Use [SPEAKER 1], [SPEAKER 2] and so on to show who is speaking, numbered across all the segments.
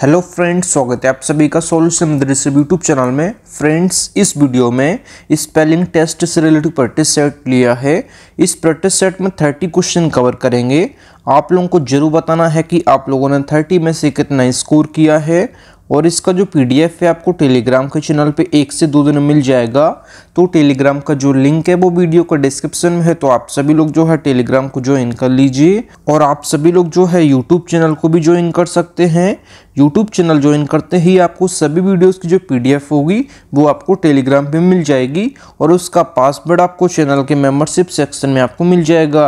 [SPEAKER 1] hello friends स्वागत है आप सभी का सोल्यूशन दृश्य यूट्यूब चैनल में फ्रेंड्स इस वीडियो में स्पेलिंग टेस्ट से रिलेटेड प्रैक्टिस सेट लिया है इस प्रैक्टिस सेट में थर्टी क्वेश्चन कवर करेंगे आप लोगों को जरूर बताना है कि आप लोगों ने थर्टी में से कितना स्कोर किया है और इसका जो पीडीएफ है आपको टेलीग्राम के चैनल पे एक से दो दिन मिल जाएगा तो टेलीग्राम का जो लिंक है वो वीडियो का डिस्क्रिप्शन में है तो आप सभी लोग जो है टेलीग्राम को ज्वाइन कर लीजिए और आप सभी लोग जो है यूट्यूब चैनल को भी ज्वाइन कर सकते हैं यूट्यूब चैनल ज्वाइन करते ही आपको सभी वीडियोस की जो पीडीएफ होगी वो आपको टेलीग्राम पे मिल जाएगी और उसका पासवर्ड आपको चैनल के मेंबरशिप सेक्शन में आपको मिल जाएगा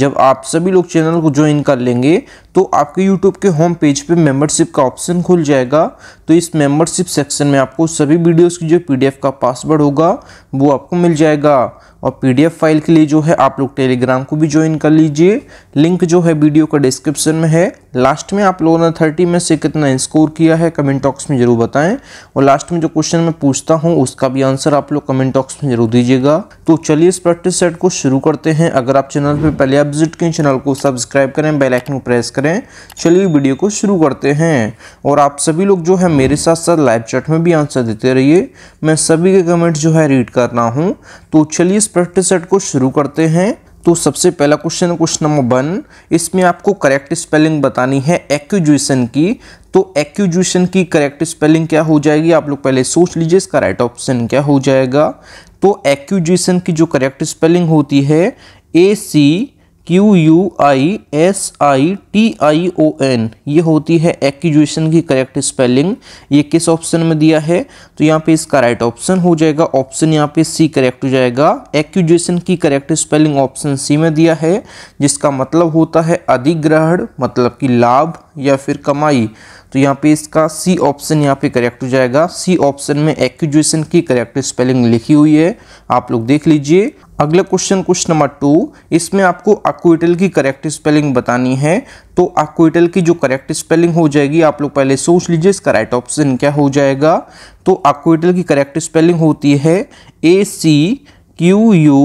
[SPEAKER 1] जब आप सभी लोग चैनल को ज्वाइन कर लेंगे तो आपके यूट्यूब के होम पेज पे मेंबरशिप का ऑप्शन खुल जाएगा तो इस मेंबरशिप सेक्शन में आपको सभी वीडियोज की जो पी का पासवर्ड होगा वो आपको मिल जाएगा और पी फाइल के लिए जो है आप लोग टेलीग्राम को भी ज्वाइन कर लीजिए लिंक जो है वीडियो का डिस्क्रिप्शन में है लास्ट में आप लोगों ने थर्टी में से कितना स्कोर किया है कमेंट बॉक्स में ज़रूर बताएं और लास्ट में जो क्वेश्चन मैं पूछता हूं उसका भी आंसर आप लोग कमेंट बॉक्स में ज़रूर दीजिएगा तो चलिए इस प्रैक्टिस सेट को शुरू करते हैं अगर आप चैनल पर पहले आप विजिट करें चैनल को सब्सक्राइब करें बेलाइकन प्रेस करें चलिए वीडियो को शुरू करते हैं और आप सभी लोग जो है मेरे साथ साथ लाइव चैट में भी आंसर देते रहिए मैं सभी के कमेंट जो है रीड कर रहा हूँ तो चलिए इस प्रैक्टिस सेट को शुरू करते हैं तो सबसे पहला क्वेश्चन है क्वेश्चन नंबर वन इसमें आपको करेक्ट स्पेलिंग बतानी है एक्यूजेशन की तो एक्यूजूशन की करेक्ट स्पेलिंग क्या हो जाएगी आप लोग पहले सोच लीजिए इसका राइट ऑप्शन क्या हो जाएगा तो एक्यूजूशन की जो करेक्ट स्पेलिंग होती है A C Q U I S I T I O N ये होती है एक्यूजूशन की करेक्ट स्पेलिंग ये किस ऑप्शन में दिया है तो यहाँ पे इसका राइट ऑप्शन हो जाएगा ऑप्शन यहाँ पे सी करेक्ट हो जाएगा एक्यूजूशन की करेक्ट स्पेलिंग ऑप्शन सी में दिया है जिसका मतलब होता है अधिग्रहण मतलब कि लाभ या फिर कमाई तो यहाँ पे इसका सी ऑप्शन यहाँ पे करेक्ट हो जाएगा सी ऑप्शन में एक्यूजेशन की करेक्ट स्पेलिंग लिखी हुई है आप लोग देख लीजिए अगला क्वेश्चन क्वेश्चन नंबर टू इसमें आपको अक्विटल की करेक्ट स्पेलिंग बतानी है तो अक्विटल की जो करेक्ट स्पेलिंग हो जाएगी आप लोग पहले सोच लीजिए इसका राइट ऑप्शन क्या हो जाएगा तो अक्विटल की करेक्ट स्पेलिंग होती है A C Q U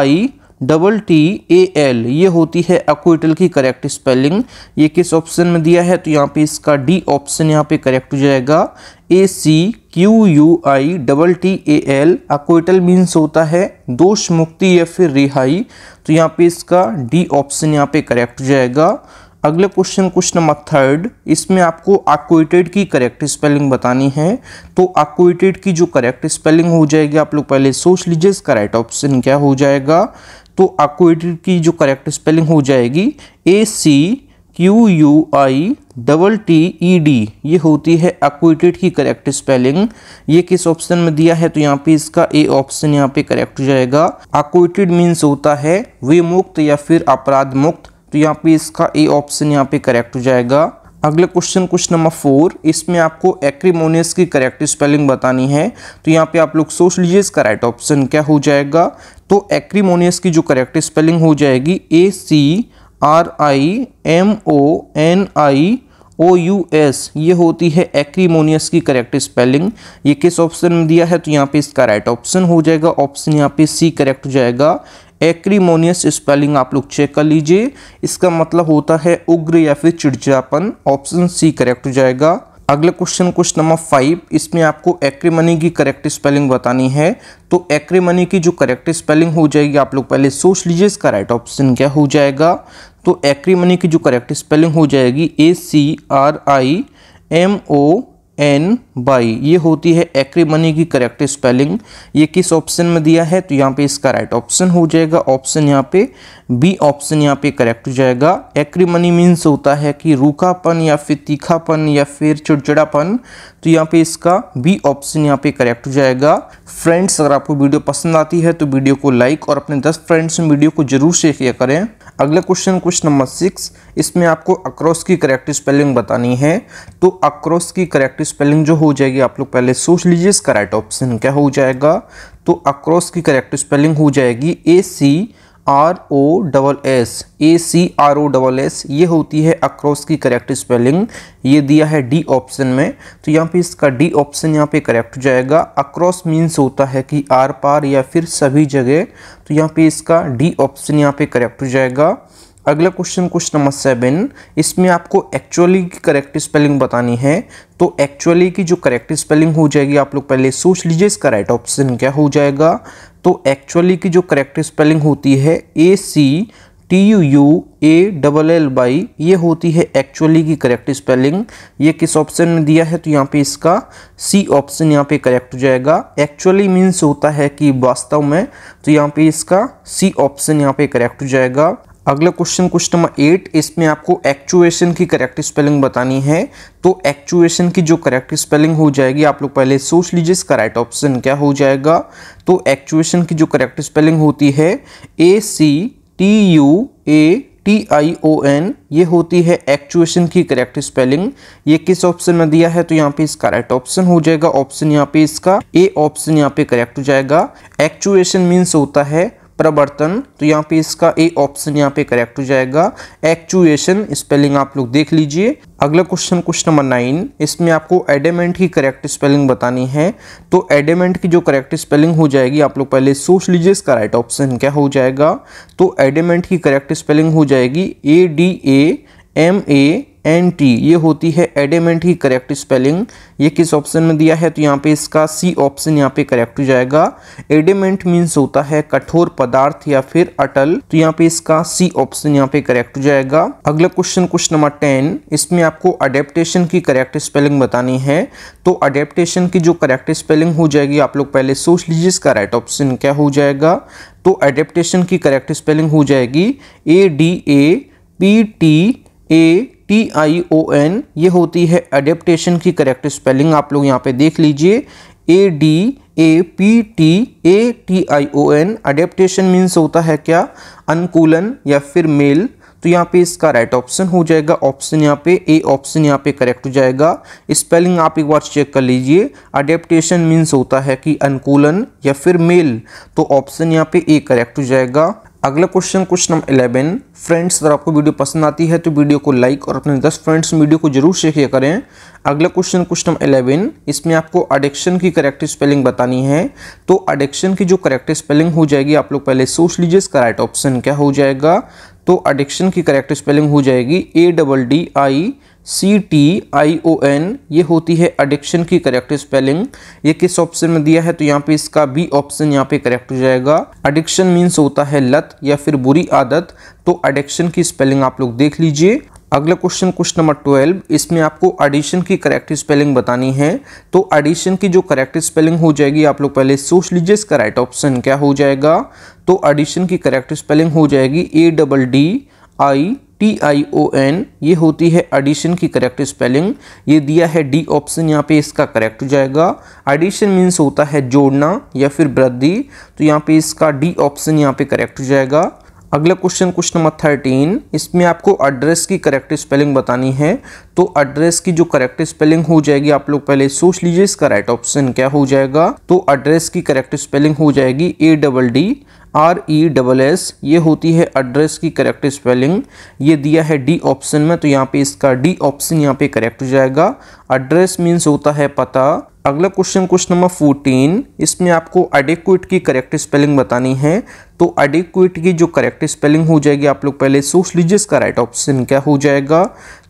[SPEAKER 1] I double T A L ये होती है एक्विटल की करेक्ट स्पेलिंग ये किस ऑप्शन में दिया है तो यहाँ पे इसका डी ऑप्शन यहाँ पे करेक्ट हो जाएगा A C Q U I double T A L acquittal means होता है दोष मुक्ति या फिर रिहाई तो यहाँ पे इसका डी ऑप्शन यहाँ पे करेक्ट हो जाएगा अगले क्वेश्चन क्वेश्चन नंबर थर्ड इसमें आपको एक्विटेड की करेक्ट स्पेलिंग बतानी है तो एक्विटेड की जो करेक्ट स्पेलिंग हो जाएगी आप लोग पहले सोच लीजिए इसका राइट ऑप्शन क्या हो जाएगा तो अक्वेटेड की जो करेक्ट स्पेलिंग हो जाएगी A C Q U I double T E D ये होती है अक्वेटेड की करेक्ट स्पेलिंग ये किस ऑप्शन में दिया है तो यहाँ पे इसका ए ऑप्शन यहाँ पे करेक्ट हो जाएगा अक्वेटेड मीन्स होता है वे मुक्त या फिर अपराध मुक्त तो यहाँ पे इसका ए ऑप्शन यहाँ पे करेक्ट हो जाएगा अगले क्वेश्चन क्वेश्चन नंबर फोर इसमें आपको एक्रीमोनियस की करेक्ट स्पेलिंग बतानी है तो यहाँ पे आप लोग सोच लीजिए इसका राइट ऑप्शन क्या हो जाएगा तो एक्रीमोनियस की जो करेक्ट स्पेलिंग हो जाएगी A C R I M O N I O U S ये होती है एक्रीमोनियस की करेक्ट स्पेलिंग ये किस ऑप्शन में दिया है तो यहाँ पे इसका राइट ऑप्शन हो जाएगा ऑप्शन यहाँ पे सी करेक्ट हो जाएगा एक्रीमोनियस स्पेलिंग आप लोग चेक कर लीजिए इसका मतलब होता है उग्र या फिर चिड़चिड़ापन ऑप्शन सी करेक्ट हो जाएगा अगला क्वेश्चन क्वेश्चन नंबर फाइव इसमें आपको एक्रीमनी की करेक्ट स्पेलिंग बतानी है तो एक्रीमनी की जो करेक्ट स्पेलिंग हो जाएगी आप लोग पहले सोच लीजिए इसका राइट ऑप्शन क्या हो जाएगा तो एक्रीमनी की जो करेक्ट स्पेलिंग हो जाएगी A C R I M O N Y ये होती है एक्रीमनी की करेक्ट स्पेलिंग ये किस ऑप्शन में दिया है तो यहाँ पे इसका राइट ऑप्शन हो जाएगा ऑप्शन यहाँ पे बी ऑप्शन यहाँ पे करेक्ट हो जाएगा एक्रीमनी मीन्स होता है कि रूखापन या फिर तीखापन या फिर चिड़चिड़ापन तो यहाँ पे इसका बी ऑप्शन यहाँ पे करेक्ट हो जाएगा फ्रेंड्स अगर आपको वीडियो पसंद आती है तो वीडियो को लाइक और अपने दस फ्रेंड्स में वीडियो को जरूर शेयर किया करें अगला क्वेश्चन क्वेश्चन नंबर सिक्स इसमें आपको अक्रॉस की करेक्ट स्पेलिंग बतानी है तो अक्रॉस की करेक्ट स्पेलिंग जो हो जाएगी आप लोग पहले सोच लीजिए इसका राइट ऑप्शन क्या हो जाएगा तो अक्रॉस की करेक्ट स्पेलिंग हो जाएगी A C R O double S A C R O double S ये होती है अक्रॉस की करेक्ट स्पेलिंग ये दिया है डी ऑप्शन में तो यहाँ पे इसका डी ऑप्शन यहाँ पे करेक्ट हो जाएगा अक्रॉस मीन्स होता है कि आर पार या फिर सभी जगह तो यहाँ पे इसका डी ऑप्शन यहाँ पे करेक्ट हो जाएगा अगला क्वेश्चन क्वेश्चन नंबर सेवन इसमें आपको एक्चुअली की करेक्ट स्पेलिंग बतानी है तो एक्चुअली की जो करेक्ट स्पेलिंग हो जाएगी आप लोग पहले सोच लीजिए इसका राइट ऑप्शन क्या हो जाएगा तो एक्चुअली की जो करेक्ट स्पेलिंग होती है A C T U U A double L Y ये होती है एक्चुअली की करेक्ट स्पेलिंग ये किस ऑप्शन में दिया है तो यहाँ पे इसका सी ऑप्शन यहाँ पे करेक्ट हो जाएगा एक्चुअली मीन्स होता है कि वास्तव में तो यहाँ पे इसका सी ऑप्शन यहाँ पे करेक्ट हो जाएगा अगला क्वेश्चन क्वेश्चन नंबर एट इसमें आपको एक्चुएशन की करेक्ट स्पेलिंग बतानी है तो एक्चुएशन की जो करेक्ट स्पेलिंग हो जाएगी आप लोग पहले सोच लीजिए इसका राइट ऑप्शन क्या हो जाएगा तो एक्चुएशन की जो करेक्ट स्पेलिंग होती है A C T U A T I O N ये होती है एक्चुएशन की करेक्ट स्पेलिंग ये किस ऑप्शन में दिया है तो यहाँ पे इसका राइट ऑप्शन हो जाएगा ऑप्शन यहाँ पे इसका ए ऑप्शन यहाँ पे करेक्ट हो जाएगा एक्चुएशन मीन्स होता है प्रवर्तन तो यहाँ पे इसका ए ऑप्शन यहाँ पे करेक्ट हो जाएगा एक्चुएशन स्पेलिंग आप लोग देख लीजिए अगला क्वेश्चन क्वेश्चन नंबर नाइन इसमें आपको एडेमेंट की करेक्ट स्पेलिंग बतानी है तो एडेमेंट की जो करेक्ट स्पेलिंग हो जाएगी आप लोग पहले सोच लीजिए इसका राइट ऑप्शन क्या हो जाएगा तो एडेमेंट की करेक्ट स्पेलिंग हो जाएगी A D A M A N T ये होती है एडेमेंट ही करेक्ट स्पेलिंग ये किस ऑप्शन में दिया है तो यहाँ पे इसका सी ऑप्शन यहाँ पे करेक्ट हो जाएगा एडेमेंट मीन्स होता है कठोर पदार्थ या फिर अटल तो यहाँ पे इसका सी ऑप्शन यहाँ पे करेक्ट हो जाएगा अगला क्वेश्चन क्वेश्चन नंबर टेन इसमें आपको अडेप्टेशन की करेक्ट स्पेलिंग बतानी है तो अडेप्टेशन की जो करेक्ट स्पेलिंग हो जाएगी आप लोग पहले सोच लीजिए इसका राइट ऑप्शन क्या हो जाएगा तो अडेप्टेशन की करेक्ट स्पेलिंग हो जाएगी A D A P T A T I O N ये होती है अडेप्टेशन की करेक्ट स्पेलिंग आप लोग यहाँ पे देख लीजिए A D A P T A T I O N adaptation means होता है क्या अनुकूलन या फिर मेल तो यहाँ पे इसका राइट ऑप्शन हो जाएगा ऑप्शन यहाँ पे ए ऑप्शन यहाँ पे करेक्ट हो जाएगा स्पेलिंग आप एक बार चेक कर लीजिए अडेप्टेशन मीन्स होता है कि अनुकूलन या फिर मेल तो ऑप्शन यहाँ पे ए करेक्ट हो जाएगा अगला question question number eleven friends अगर आपको वीडियो पसंद आती है तो वीडियो को लाइक और अपने दस फ्रेंड्स वीडियो को जरूर शेयर किया करें अगला क्वेश्चन क्वेश्चन नंबर इलेवन इसमें आपको अडिक्शन की करेक्ट स्पेलिंग बतानी है तो अडिक्शन की जो करेक्ट स्पेलिंग हो जाएगी आप लोग पहले सोच लीजिए इसका राइट ऑप्शन क्या हो जाएगा तो अडिक्शन की करेक्ट स्पेलिंग हो जाएगी A double D I C T I O N ये होती है एडिक्शन की करेक्ट स्पेलिंग ये किस ऑप्शन में दिया है तो यहाँ पे इसका बी ऑप्शन यहाँ पे करेक्ट हो जाएगा एडिक्शन मीन्स होता है लत या फिर बुरी आदत तो एडिक्शन की स्पेलिंग आप लोग देख लीजिए अगला क्वेश्चन क्वेश्चन नंबर ट्वेल्व इसमें आपको एडिशन की करेक्ट स्पेलिंग बतानी है तो एडिशन की जो करेक्ट स्पेलिंग हो जाएगी आप लोग पहले सोच लीजिए इसका राइट ऑप्शन क्या हो जाएगा तो एडिशन की करेक्ट स्पेलिंग हो जाएगी A double D I T I O N ये होती है एडिशन की करेक्ट स्पेलिंग ये दिया है डी ऑप्शन यहाँ पे इसका करेक्ट हो जाएगा एडिशन मीन्स होता है जोड़ना या फिर वृद्धि तो यहाँ पे इसका डी ऑप्शन यहाँ पे करेक्ट हो जाएगा अगला क्वेश्चन क्वेश्चन नंबर थर्टीन इसमें आपको एड्रेस की करेक्ट स्पेलिंग बतानी है तो एड्रेस की जो करेक्ट स्पेलिंग हो जाएगी आप लोग पहले सोच लीजिए इसका राइट ऑप्शन क्या हो जाएगा तो एड्रेस की करेक्ट स्पेलिंग हो जाएगी A double D R E double S ये होती है एड्रेस की करेक्ट स्पेलिंग ये दिया है डी ऑप्शन में तो यहाँ पे इसका डी ऑप्शन यहाँ पे करेक्ट हो जाएगा एड्रेस मीन्स होता है पता अगला क्वेश्चन क्वेश्चन नंबर फोर्टीन इसमें आपको एडिक्विट की करेक्ट स्पेलिंग बतानी है तो एडिक्विट की जो करेक्ट स्पेलिंग हो जाएगी आप लोग पहले सोच लीजिए इसका राइट ऑप्शन क्या हो जाएगा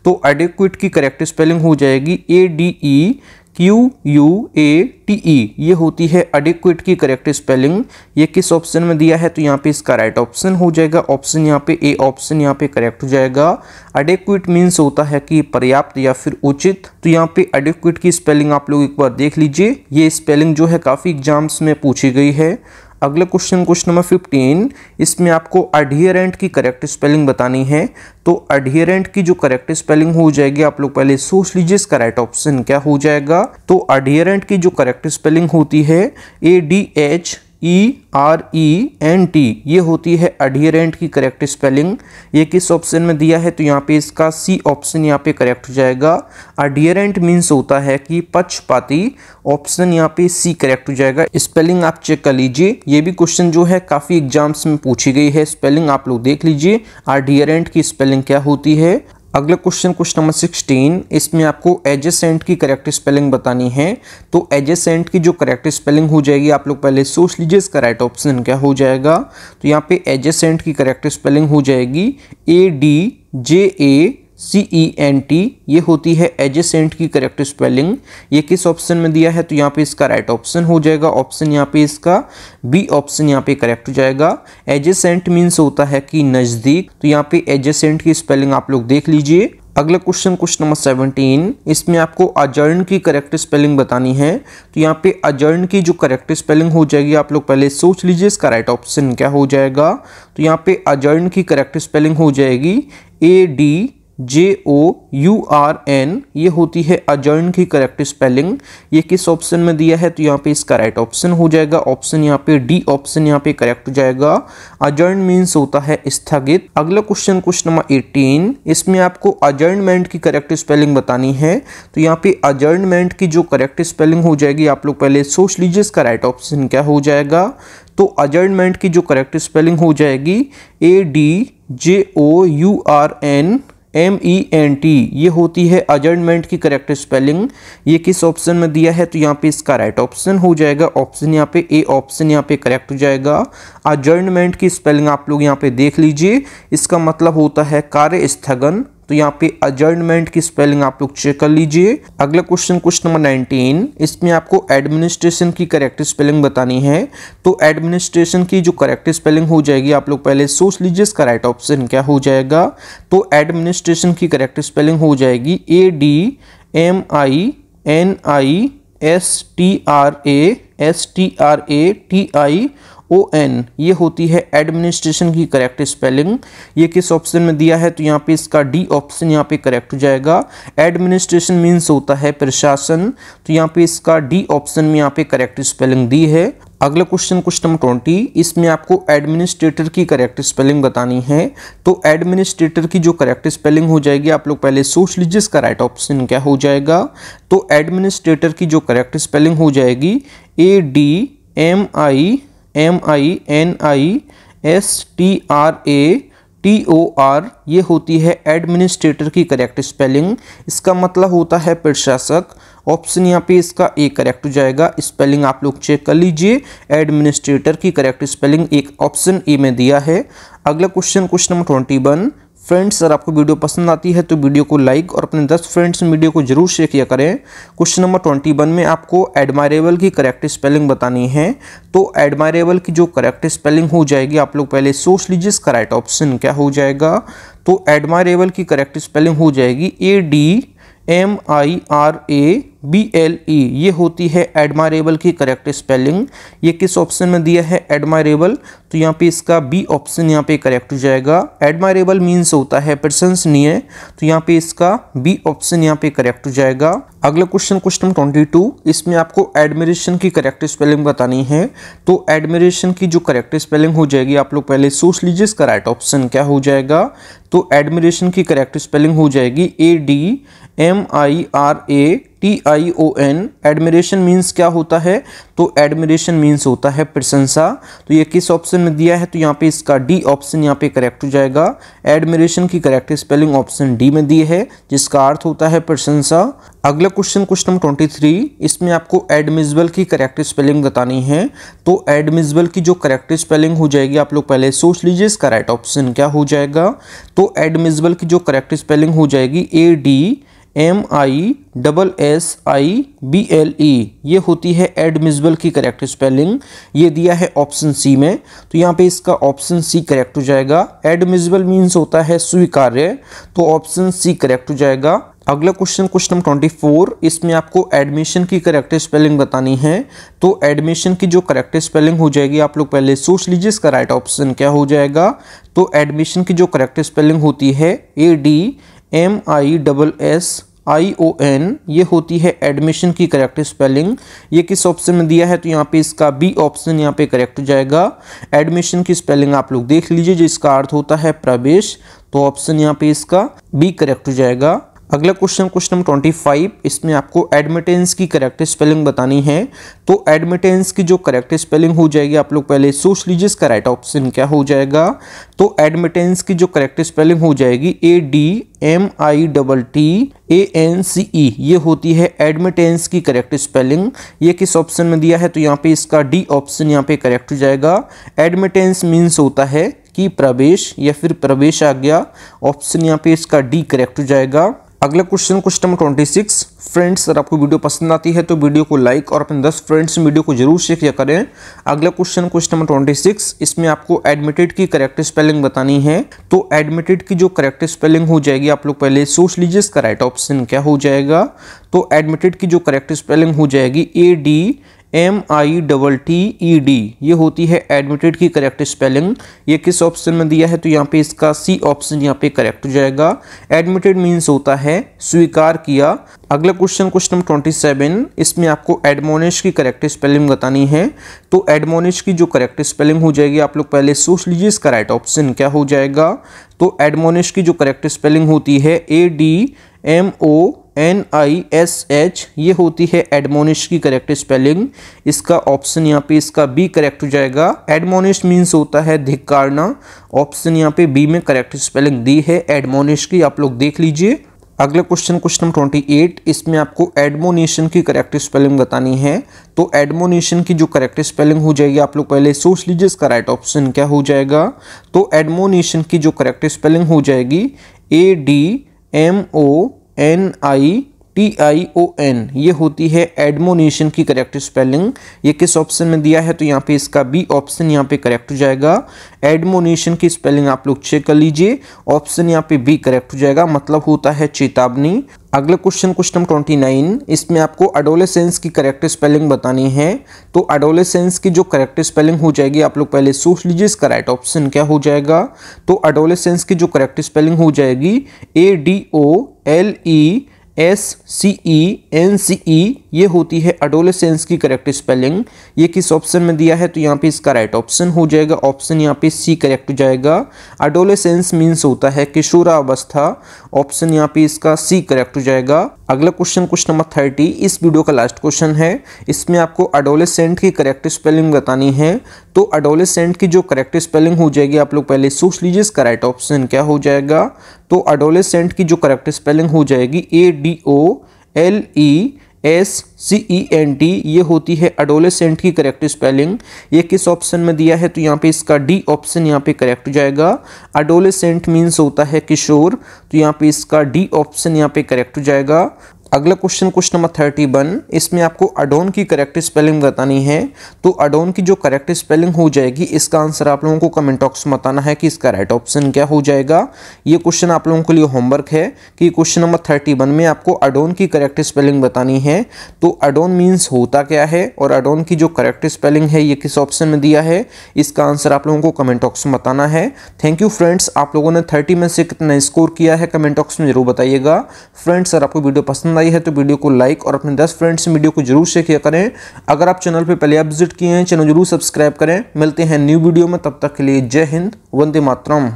[SPEAKER 1] तो एडिक्विट की करेक्ट स्पेलिंग हो जाएगी A D E Q U A T E ये होती है अडिक्विट की करेक्ट स्पेलिंग ये किस ऑप्शन में दिया है तो यहाँ पे इसका राइट right ऑप्शन हो जाएगा ऑप्शन यहाँ पे ए ऑप्शन यहाँ पे करेक्ट हो जाएगा अडिक्विट मीन्स होता है कि पर्याप्त या फिर उचित तो यहाँ पे अडिक्विट की स्पेलिंग आप लोग एक बार देख लीजिए ये स्पेलिंग जो है काफ़ी एग्जाम्स में पूछी गई है अगला क्वेश्चन क्वेश्चन नंबर फिफ्टीन इसमें आपको अडियरेंट की करेक्ट स्पेलिंग बतानी है तो अडियरेंट की जो करेक्ट स्पेलिंग हो जाएगी आप लोग पहले सोच लीजिए इसका राइट ऑप्शन क्या हो जाएगा तो अडियरेंट की जो करेक्ट स्पेलिंग होती है A D H E R E N T ये होती है अडियरेंट की करेक्ट स्पेलिंग ये किस ऑप्शन में दिया है तो यहाँ पे इसका सी ऑप्शन यहाँ पे करेक्ट हो जाएगा अडियरेंट मीन्स होता है कि पक्षपाती ऑप्शन यहाँ पे सी करेक्ट हो जाएगा स्पेलिंग आप चेक कर लीजिए ये भी क्वेश्चन जो है काफ़ी एग्जाम्स में पूछी गई है स्पेलिंग आप लोग देख लीजिए अडियरेंट की स्पेलिंग क्या होती है अगला क्वेश्चन क्वेश्चन नंबर सिक्सटीन इसमें आपको एजेसेंट की करेक्ट स्पेलिंग बतानी है तो एजेसेंट की जो करेक्ट स्पेलिंग हो जाएगी आप लोग पहले सोच लीजिए इसका राइट ऑप्शन क्या हो जाएगा तो यहाँ पे एजेसेंट की करेक्ट स्पेलिंग हो जाएगी A D J A C E N T ये होती है एजेसेंट की करेक्ट स्पेलिंग ये किस ऑप्शन में दिया है तो यहाँ पे इसका राइट right ऑप्शन हो जाएगा ऑप्शन यहाँ पे इसका बी ऑप्शन यहाँ पे करेक्ट हो जाएगा एजेसेंट मीन्स होता है कि नज़दीक तो यहाँ पे एजेसेंट की स्पेलिंग आप लोग देख लीजिए अगला क्वेश्चन क्वेश्चन नंबर सेवनटीन इसमें आपको अजर्न की करेक्ट स्पेलिंग बतानी है तो यहाँ पे अजर्न की जो करेक्ट स्पेलिंग हो जाएगी आप लोग पहले सोच लीजिए इसका राइट ऑप्शन क्या हो जाएगा तो यहाँ पे अजर्न की करेक्ट स्पेलिंग हो जाएगी A D J O U R N ये होती है अजर्न की करेक्ट स्पेलिंग ये किस ऑप्शन में दिया है तो यहाँ पे इसका राइट ऑप्शन हो जाएगा ऑप्शन यहाँ पे डी ऑप्शन यहाँ पे करेक्ट हो जाएगा अजर्न मीन्स होता है स्थगित अगला क्वेश्चन क्वेश्चन नंबर एटीन इसमें आपको अजर्नमेंट की करेक्ट स्पेलिंग बतानी है तो यहाँ पे अजर्नमेंट की जो करेक्ट स्पेलिंग हो जाएगी आप लोग पहले सोच लीजिए इसका राइट ऑप्शन क्या हो जाएगा तो अजर्नमेंट की जो करेक्ट स्पेलिंग हो जाएगी A D J O U R N M E N T ये होती है अजर्नमेंट की करेक्ट स्पेलिंग ये किस ऑप्शन में दिया है तो यहाँ पे इसका राइट right ऑप्शन हो जाएगा ऑप्शन यहाँ पे ए ऑप्शन यहाँ पे करेक्ट हो जाएगा अजर्नमेंट की स्पेलिंग आप लोग यहाँ पे देख लीजिए इसका मतलब होता है कार्य स्थगन तो यहाँ पे अजर्नमेंट की स्पेलिंग आप लोग चेक कर लीजिए अगला क्वेश्चन क्वेश्चन नंबर 19 इसमें आपको एडमिनिस्ट्रेशन की करेक्ट स्पेलिंग बतानी है तो एडमिनिस्ट्रेशन की जो करेक्ट स्पेलिंग हो जाएगी आप लोग पहले सोच लीजिए इसका राइट ऑप्शन क्या हो जाएगा तो एडमिनिस्ट्रेशन की करेक्ट स्पेलिंग हो जाएगी A D M I N I S T R A S T R A T I O N ये होती है एडमिनिस्ट्रेशन की करेक्ट स्पेलिंग ये किस ऑप्शन में दिया है तो यहाँ पे इसका डी ऑप्शन यहाँ पे करेक्ट हो जाएगा एडमिनिस्ट्रेशन मीन्स होता है प्रशासन तो यहाँ पे इसका डी ऑप्शन में यहाँ पे करेक्ट स्पेलिंग दी है अगला क्वेश्चन क्वेश्चन नंबर ट्वेंटी इसमें आपको एडमिनिस्ट्रेटर की करेक्ट स्पेलिंग बतानी है तो एडमिनिस्ट्रेटर की जो करेक्ट स्पेलिंग हो जाएगी आप लोग पहले सोच लीजिए इसका राइट ऑप्शन क्या हो जाएगा तो एडमिनिस्ट्रेटर की जो करेक्ट स्पेलिंग हो जाएगी A D M I M I N I S T R A T O R ये होती है एडमिनिस्ट्रेटर की करेक्ट स्पेलिंग इसका मतलब होता है प्रशासक ऑप्शन यहाँ पे इसका ए करेक्ट हो जाएगा स्पेलिंग आप लोग चेक कर लीजिए एडमिनिस्ट्रेटर की करेक्ट स्पेलिंग एक ऑप्शन ए में दिया है अगला question question number twenty one friends अगर आपको वीडियो पसंद आती है तो वीडियो को लाइक और अपने 10 फ्रेंड्स में वीडियो को जरूर शेयर किया करें क्वेश्चन नंबर 21 में आपको एडमायरेबल की करेक्ट स्पेलिंग बतानी है तो एडमायरेबल की जो करेक्ट स्पेलिंग हो जाएगी आप लोग पहले सोच लीजिए इसका राइट ऑप्शन क्या हो जाएगा तो एडमायरेबल की करेक्ट स्पेलिंग हो जाएगी A D M I R A B L E ये होती है एडमायरेबल की करेक्ट स्पेलिंग ये किस ऑप्शन में दिया है एडमायरेबल तो यहाँ पे इसका बी ऑप्शन यहाँ पे करेक्ट हो जाएगा एडमायरेबल मीन्स होता है प्रशंसनीय तो यहाँ पे इसका बी ऑप्शन यहाँ पे करेक्ट हो जाएगा अगला क्वेश्चन क्वेश्चन ट्वेंटी टू इसमें आपको एडमिरेशन की करेक्ट स्पेलिंग बतानी है तो एडमिरेशन की जो करेक्ट स्पेलिंग हो जाएगी आप लोग पहले सोच लीजिए इसका राइट ऑप्शन क्या हो जाएगा तो एडमिरेशन की करेक्ट स्पेलिंग हो जाएगी A D M I R A T I O N admiration means क्या होता है तो एडमिरेशन मीन्स होता है प्रशंसा तो ये किस ऑप्शन में दिया है तो यहाँ पे इसका डी ऑप्शन यहाँ पे करेक्ट हो जाएगा एडमिरेशन की करेक्ट स्पेलिंग ऑप्शन डी में दी है जिसका अर्थ होता है प्रशंसा अगला question question number twenty three इसमें आपको एडमिजबल की करेक्ट स्पेलिंग बतानी है तो एडमिजबल की जो करेक्ट स्पेलिंग हो जाएगी आप लोग पहले सोच लीजिए इसका राइट ऑप्शन क्या हो जाएगा तो एडमिजबल की जो करेक्ट स्पेलिंग हो जाएगी A D M I double A S I B L E ये होती है एडमिजबल की करेक्ट स्पेलिंग ये दिया है ऑप्शन सी में तो यहाँ पे इसका ऑप्शन सी करेक्ट हो जाएगा एडमिजबल मीन्स होता है स्वीकार्य तो ऑप्शन सी करेक्ट हो जाएगा अगला question question number twenty four इसमें आपको एडमिशन की करेक्ट स्पेलिंग बतानी है तो एडमिशन की जो करेक्ट स्पेलिंग हो जाएगी आप लोग पहले सोच लीजिए इसका राइट ऑप्शन क्या हो जाएगा तो एडमिशन की जो करेक्ट स्पेलिंग होती है A D M I double S I O N ये होती है एडमिशन की करेक्ट स्पेलिंग ये किस ऑप्शन में दिया है तो यहाँ पे इसका बी ऑप्शन यहाँ पे करेक्ट जाएगा एडमिशन की स्पेलिंग आप लोग देख लीजिए जिसका अर्थ होता है प्रवेश तो ऑप्शन यहाँ पे इसका बी करेक्ट जाएगा अगला question question number twenty five इसमें आपको एडमिटेंस की करेक्ट स्पेलिंग बतानी है तो एडमिटेंस की जो करेक्ट स्पेलिंग हो जाएगी आप लोग पहले सोच लीजिए इसका राइट ऑप्शन क्या हो जाएगा तो एडमिटेंस की जो करेक्ट स्पेलिंग हो जाएगी A D M I double T A N C E ये होती है एडमिटेंस की करेक्ट स्पेलिंग ये किस ऑप्शन में दिया है तो यहाँ पे इसका डी ऑप्शन यहाँ पे करेक्ट हो जाएगा एडमिटेंस मीन्स होता है कि प्रवेश या फिर प्रवेश आ गया ऑप्शन यहाँ पे इसका डी करेक्ट हो जाएगा अगला question question number twenty six friends अगर आपको वीडियो पसंद आती है तो वीडियो को लाइक और अपने दस फ्रेंड्स वीडियो को जरूर शेयर किया करें अगला question question number twenty six इसमें आपको एडमिटेड की करेक्ट स्पेलिंग बतानी है तो एडमिटेड की जो करेक्ट स्पेलिंग हो जाएगी आप लोग पहले सोच लीजिए इसका राइट ऑप्शन क्या हो जाएगा तो एडमिटेड की जो करेक्ट स्पेलिंग हो जाएगी A D M I double T E D ये होती है एडमिटेड की करेक्ट स्पेलिंग ये किस ऑप्शन में दिया है तो यहाँ पे इसका सी ऑप्शन यहाँ पे करेक्ट हो जाएगा एडमिटेड मीन्स होता है स्वीकार किया अगला question question number twenty seven इसमें आपको एडमोनिश की करेक्ट स्पेलिंग बतानी है तो एडमोनिश की जो करेक्ट स्पेलिंग हो जाएगी आप लोग पहले सोच लीजिए इसका राइट ऑप्शन क्या हो जाएगा तो एडमोनिश की जो करेक्ट स्पेलिंग होती है A D M O N I S H ये होती है एडमोनिश की करेक्ट स्पेलिंग इसका ऑप्शन यहाँ पे इसका बी करेक्ट हो जाएगा एडमोनिश मीन्स होता है धिक्कारना ऑप्शन यहाँ पे बी में करेक्ट स्पेलिंग दी है एडमोनिश की आप लोग देख लीजिए अगला question question number twenty eight इसमें आपको एडमोनेशन की करेक्ट स्पेलिंग बतानी है तो एडमोनेशन की जो करेक्ट स्पेलिंग हो जाएगी आप लोग पहले सोच लीजिए इसका राइट ऑप्शन क्या हो जाएगा तो एडमोनेशन की जो करेक्ट स्पेलिंग हो जाएगी A D M O N I T I O N ये होती है एडमोनेशन की करेक्ट स्पेलिंग ये किस ऑप्शन में दिया है तो यहाँ पे इसका बी ऑप्शन यहाँ पे करेक्ट हो जाएगा एडमोनेशन की स्पेलिंग आप लोग चेक कर लीजिए ऑप्शन यहाँ पे बी करेक्ट हो जाएगा मतलब होता है चेतावनी अगला question question number twenty nine इसमें आपको अडोलेसेंस की करेक्ट स्पेलिंग बतानी है तो अडोलेसेंस की जो करेक्ट स्पेलिंग हो जाएगी आप लोग पहले सोच लीजिए इसका राइट ऑप्शन क्या हो जाएगा तो अडोलेसेंस की जो करेक्ट स्पेलिंग हो जाएगी A D O L E S C E N C E ये होती है अडोलेसेंस की करेक्ट स्पेलिंग ये किस ऑप्शन में दिया है तो यहाँ पे इसका राइट ऑप्शन हो जाएगा ऑप्शन यहाँ पे सी करेक्ट हो जाएगा अडोलेसेंस मीन्स होता है किशोरावस्था ऑप्शन यहाँ पे इसका सी करेक्ट हो जाएगा अगला क्वेश्चन क्वेश्चन नंबर थर्टी इस वीडियो का लास्ट क्वेश्चन है इसमें आपको अडोलेसेंट की करेक्ट स्पेलिंग बतानी है तो अडोलेसेंट की जो करेक्ट स्पेलिंग हो जाएगी आप लोग पहले सोच लीजिए इसका राइट ऑप्शन क्या हो जाएगा तो अडोलेसेंट की जो करेक्ट स्पेलिंग हो जाएगी A D O L E S C E N T ये होती है अडोलेसेंट की करेक्ट स्पेलिंग ये किस ऑप्शन में दिया है तो यहाँ पे इसका डी ऑप्शन यहाँ पे करेक्ट हो जाएगा अडोलेसेंट मीन्स होता है किशोर तो यहाँ पे इसका डी ऑप्शन यहाँ पे करेक्ट हो जाएगा अगला question question number thirty one इसमें आपको अडोन की करेक्ट स्पेलिंग बतानी है तो अडोन की जो करेक्ट स्पेलिंग हो जाएगी इसका आंसर आप लोगों को कमेंट बॉक्स में बताना है कि इसका राइट ऑप्शन क्या हो जाएगा ये क्वेश्चन आप लोगों के लिए होमवर्क है कि क्वेश्चन नंबर थर्टी वन में आपको अडोन की करेक्ट स्पेलिंग बतानी है तो अडोन मीन्स होता क्या है और अडोन की जो करेक्ट स्पेलिंग है ये किस ऑप्शन में दिया है इसका आंसर आप लोगों को कमेंट बॉक्स में बताना है थैंक यू फ्रेंड्स आप लोगों ने थर्टी में से कितना स्कोर किया है कमेंट बॉक्स में जरूर बताइएगा फ्रेंड्स अगर आपको वीडियो पसंद आई आई है तो वीडियो को लाइक और अपने दस फ्रेंड्स से वीडियो को जरूर शेयर किया करें अगर आप चैनल पर पहले आप विजिट किए हैं चैनल जरूर सब्सक्राइब करें मिलते हैं न्यू वीडियो में तब तक के लिए जय हिंद वंदे मातरम